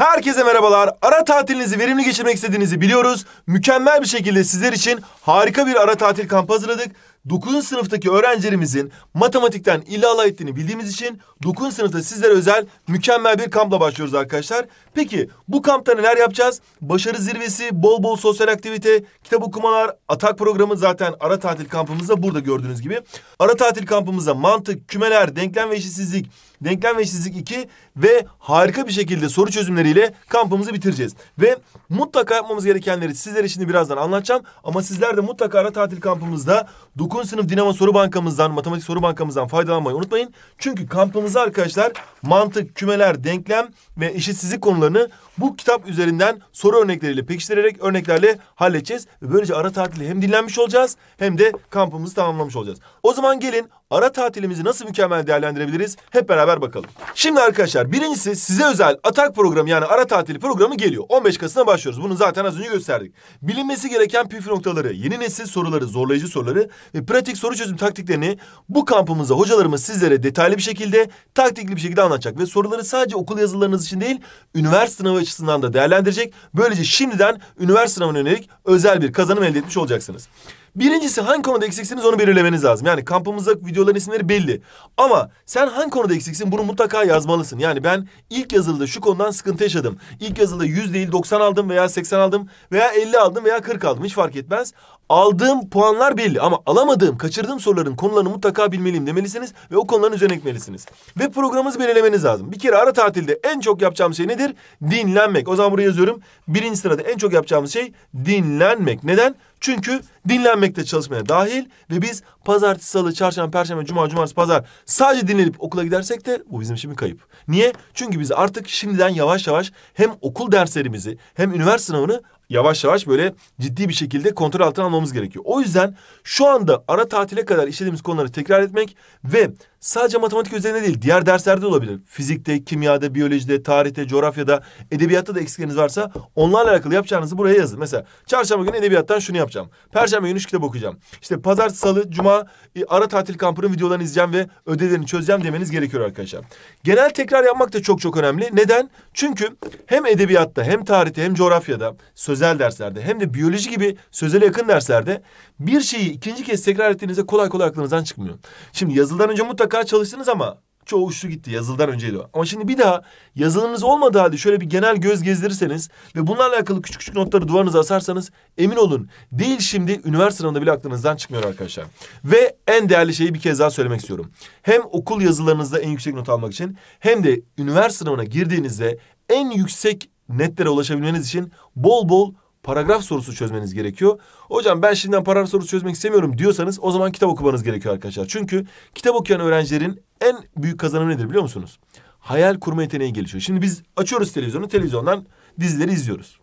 Herkese merhabalar. Ara tatilinizi verimli geçirmek istediğinizi biliyoruz. Mükemmel bir şekilde sizler için harika bir ara tatil kampı hazırladık. 9. sınıftaki öğrencilerimizin matematikten illallah ettiğini bildiğimiz için 9. sınıfta sizlere özel mükemmel bir kampla başlıyoruz arkadaşlar. Peki bu kampta neler yapacağız? Başarı zirvesi, bol bol sosyal aktivite, kitap okumalar, atak programı zaten ara tatil kampımızda burada gördüğünüz gibi. Ara tatil kampımızda mantık, kümeler, denklem ve eşitsizlik, denklem ve eşitsizlik 2 ve harika bir şekilde soru çözümleriyle kampımızı bitireceğiz. Ve mutlaka yapmamız gerekenleri sizlere şimdi birazdan anlatacağım. Ama sizler de mutlaka ara tatil kampımızda 9. sınıf Dinamo soru bankamızdan, matematik soru bankamızdan faydalanmayı unutmayın. Çünkü kampımızda arkadaşlar mantık, kümeler, denklem ve eşitsizlik konularını bu kitap üzerinden soru örnekleriyle pekiştirerek örneklerle halledeceğiz. Böylece ara tatili hem dinlenmiş olacağız hem de kampımızı tamamlamış olacağız. O zaman gelin ara tatilimizi nasıl mükemmel değerlendirebiliriz? Hep beraber bakalım. Şimdi arkadaşlar birincisi size özel atak programı yani ara tatili programı geliyor. 15 Kasım'a başlıyoruz. Bunu zaten az önce gösterdik. Bilinmesi gereken püf noktaları, yeni nesil soruları, zorlayıcı soruları ve pratik soru çözüm taktiklerini bu kampımızda hocalarımız sizlere detaylı bir şekilde, taktikli bir şekilde anlatacak. Ve soruları sadece okul yazılarınız için değil, üniversite sınavı açısından da değerlendirecek. Böylece şimdiden üniversite sınavına yönelik özel bir kazanım elde etmiş olacaksınız. Birincisi hangi konuda eksiksiniz onu belirlemeniz lazım. Yani kampımızda videoların isimleri belli. Ama sen hangi konuda eksiksin bunu mutlaka yazmalısın. Yani ben ilk yazılıda şu konudan sıkıntı yaşadım. İlk yazılıda 100 değil 90 aldım veya 80 aldım veya 50 aldım veya 40 aldım hiç fark etmez. Aldığım puanlar belli ama alamadığım, kaçırdığım soruların konularını mutlaka bilmeliyim demelisiniz ve o konuların üzerine ekmelisiniz. Ve programınızı belirlemeniz lazım. Bir kere ara tatilde en çok yapacağım şey nedir? Dinlenmek. O zaman buraya yazıyorum. Birinci sırada en çok yapacağımız şey dinlenmek. Neden? Çünkü dinlenmekte çalışmaya dahil ve biz pazartesi, salı, çarşamba, perşembe, cuma, cumartesi, pazar sadece dinlenip okula gidersek de bu bizim için bir kayıp. Niye? Çünkü biz artık şimdiden yavaş yavaş hem okul derslerimizi hem üniversite sınavını yavaş yavaş böyle ciddi bir şekilde kontrol altına almamız gerekiyor. O yüzden şu anda ara tatile kadar işlediğimiz konuları tekrar etmek ve sadece matematik üzerine değil diğer derslerde olabilir. Fizikte, kimyada, biyolojide, tarihte, coğrafyada, edebiyatta da eksikleriniz varsa onlarla alakalı yapacağınızı buraya yazın. Mesela çarşamba günü edebiyattan şunu yapacağım. Perşembe günü şu kitap okuyacağım. İşte pazar, salı, cuma e, ara tatil kampının videolarını izleyeceğim ve ödevlerini çözeceğim demeniz gerekiyor arkadaşlar. Genel tekrar yapmak da çok çok önemli. Neden? Çünkü hem edebiyatta hem tarihte hem coğrafyada söz sözel derslerde hem de biyoloji gibi sözel yakın derslerde bir şeyi ikinci kez tekrar ettiğinizde kolay kolay aklınızdan çıkmıyor. Şimdi yazıldan önce mutlaka çalıştınız ama çoğu uçtu gitti yazıldan önceydi o. Ama şimdi bir daha yazılımınız olmadığı halde şöyle bir genel göz gezdirirseniz ve bunlarla alakalı küçük küçük notları duvarınıza asarsanız emin olun değil şimdi üniversite sınavında bile aklınızdan çıkmıyor arkadaşlar. Ve en değerli şeyi bir kez daha söylemek istiyorum. Hem okul yazılarınızda en yüksek not almak için hem de üniversite sınavına girdiğinizde en yüksek netlere ulaşabilmeniz için bol bol paragraf sorusu çözmeniz gerekiyor. Hocam ben şimdiden paragraf sorusu çözmek istemiyorum diyorsanız o zaman kitap okumanız gerekiyor arkadaşlar. Çünkü kitap okuyan öğrencilerin en büyük kazanımı nedir biliyor musunuz? Hayal kurma yeteneği gelişiyor. Şimdi biz açıyoruz televizyonu, televizyondan dizileri izliyoruz.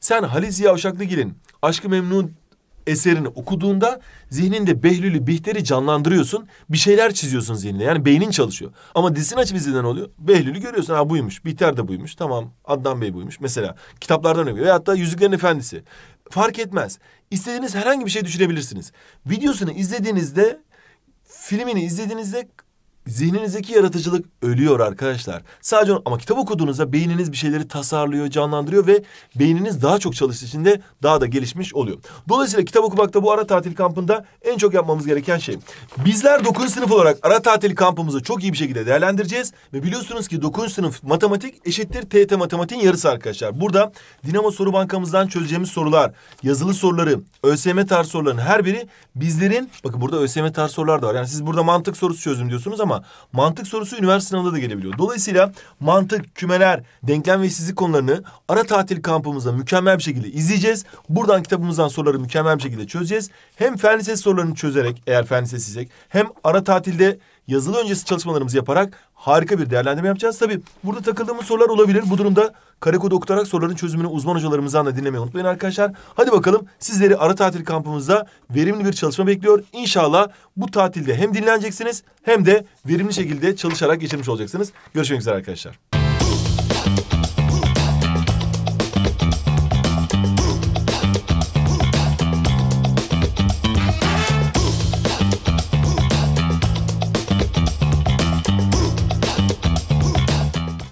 Sen Halis Ziya Uşaklıgil'in Aşkı Memnun eserini okuduğunda zihninde Behlül'ü Bihter'i canlandırıyorsun. Bir şeyler çiziyorsun zihninde. Yani beynin çalışıyor. Ama dizisini açıp izleden oluyor. Behlül'ü görüyorsun. Ha buymuş. Bihter de buymuş. Tamam. Adnan Bey buymuş. Mesela kitaplardan örnek Veyahut da Yüzüklerin Efendisi. Fark etmez. İstediğiniz herhangi bir şey düşünebilirsiniz. Videosunu izlediğinizde filmini izlediğinizde Zihninizdeki yaratıcılık ölüyor arkadaşlar. Sadece ama kitap okuduğunuzda beyniniz bir şeyleri tasarlıyor, canlandırıyor ve beyniniz daha çok çalıştığı için de daha da gelişmiş oluyor. Dolayısıyla kitap okumak da bu ara tatil kampında en çok yapmamız gereken şey. Bizler 9. sınıf olarak ara tatil kampımızı çok iyi bir şekilde değerlendireceğiz ve biliyorsunuz ki 9. sınıf matematik eşittir TET matematiğin yarısı arkadaşlar. Burada Dinamo soru bankamızdan çözeceğimiz sorular, yazılı soruları, ÖSYM tarz soruların her biri bizlerin bakın burada ÖSYM tarz sorular da var. Yani siz burada mantık sorusu çözdüm diyorsunuz ama mantık sorusu üniversite sınavında da gelebiliyor. Dolayısıyla mantık, kümeler, denklem ve işsizlik konularını ara tatil kampımızda mükemmel bir şekilde izleyeceğiz. Buradan kitabımızdan soruları mükemmel bir şekilde çözeceğiz. Hem fen lisesi sorularını çözerek eğer fen lisesiysek hem ara tatilde yazılı öncesi çalışmalarımızı yaparak harika bir değerlendirme yapacağız. Tabi burada takıldığımız sorular olabilir. Bu durumda kare kodu okutarak soruların çözümünü uzman hocalarımızdan da dinlemeyi unutmayın arkadaşlar. Hadi bakalım sizleri ara tatil kampımızda verimli bir çalışma bekliyor. İnşallah bu tatilde hem dinleneceksiniz hem de verimli şekilde çalışarak geçirmiş olacaksınız. Görüşmek üzere arkadaşlar.